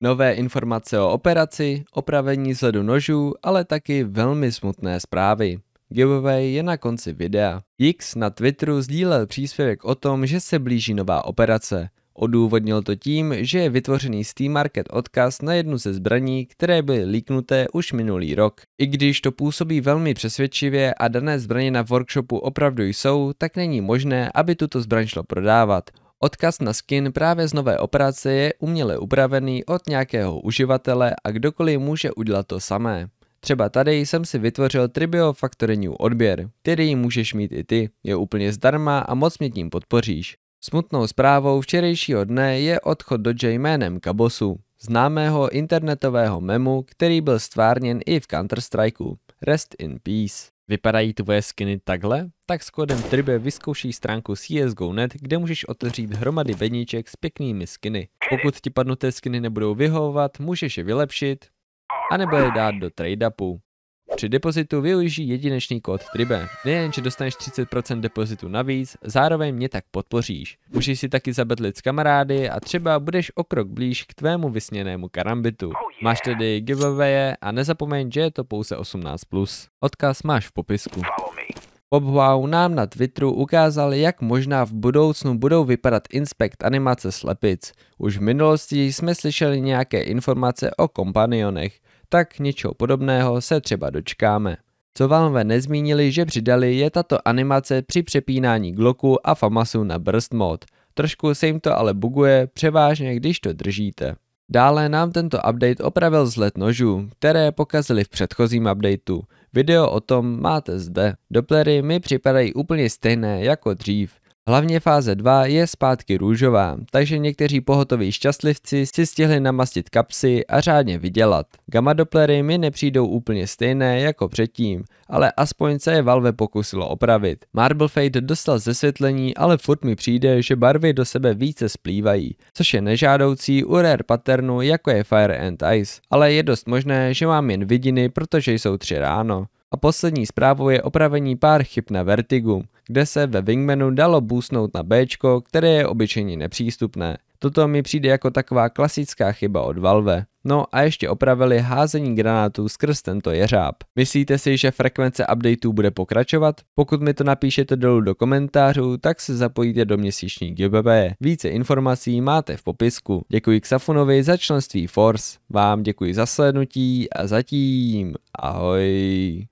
Nové informace o operaci, opravení sledu nožů, ale taky velmi smutné zprávy. Giveaway je na konci videa. X na Twitteru sdílel příspěvek o tom, že se blíží nová operace. Odůvodnil to tím, že je vytvořený Steam Market odkaz na jednu ze zbraní, které byly líknuté už minulý rok. I když to působí velmi přesvědčivě a dané zbraně na workshopu opravdu jsou, tak není možné, aby tuto zbraň šlo prodávat. Odkaz na skin právě z nové operace je uměle upravený od nějakého uživatele a kdokoliv může udělat to samé. Třeba tady jsem si vytvořil Tribio Factory New odběr, který můžeš mít i ty, je úplně zdarma a moc mě tím podpoříš. Smutnou zprávou včerejšího dne je odchod do J jménem Kabosu, známého internetového memu, který byl stvárněn i v Counter-Strikeu. Rest in peace. Vypadají tvoje skiny takhle? Tak s kódem TRIBE vyzkouší stránku CSGO.net, kde můžeš otevřít hromady beníček s pěknými skiny. Pokud ti padnuté skiny nebudou vyhovovat, můžeš je vylepšit, anebo je dát do trade-upu. Při depozitu využij jedinečný kód TRIBE. Nejenže dostaneš 30% depozitu navíc, zároveň mě tak podpoříš. Můžeš si taky zabedlit s kamarády a třeba budeš o krok blíž k tvému vysněnému karambitu. Máš tedy giveaway a nezapomeň, že je to pouze 18+. Odkaz máš v popisku. Bob Wow nám na Twitteru ukázal, jak možná v budoucnu budou vypadat inspekt animace slepic. Už v minulosti jsme slyšeli nějaké informace o kompanionech, tak něčeho podobného se třeba dočkáme. Co Valve nezmínili, že přidali, je tato animace při přepínání Glocku a Famasu na Burst mod. Trošku se jim to ale buguje, převážně když to držíte. Dále nám tento update opravil zlet nožů, které pokazili v předchozím updateu. Video o tom máte zde. Doplery mi připadají úplně stejné jako dřív. Hlavně fáze 2 je zpátky růžová, takže někteří pohotoví šťastlivci si stihli namastit kapsy a řádně vydělat. Gamma Dopplery mi nepřijdou úplně stejné jako předtím, ale aspoň se je Valve pokusilo opravit. Marble fade dostal zesvětlení, ale furt mi přijde, že barvy do sebe více splývají, což je nežádoucí u rare patternu jako je Fire and Ice, ale je dost možné, že mám jen vidiny, protože jsou tři ráno. A poslední zprávou je opravení pár chyb na Vertigu kde se ve Wingmanu dalo bůsnout na B, které je obyčejně nepřístupné. Toto mi přijde jako taková klasická chyba od Valve. No a ještě opravili házení granátů skrz tento jeřáb. Myslíte si, že frekvence updateů bude pokračovat? Pokud mi to napíšete dolů do komentářů, tak se zapojíte do měsíční GBB. Více informací máte v popisku. Děkuji Xafunovi za členství Force, vám děkuji za slednutí a zatím ahoj.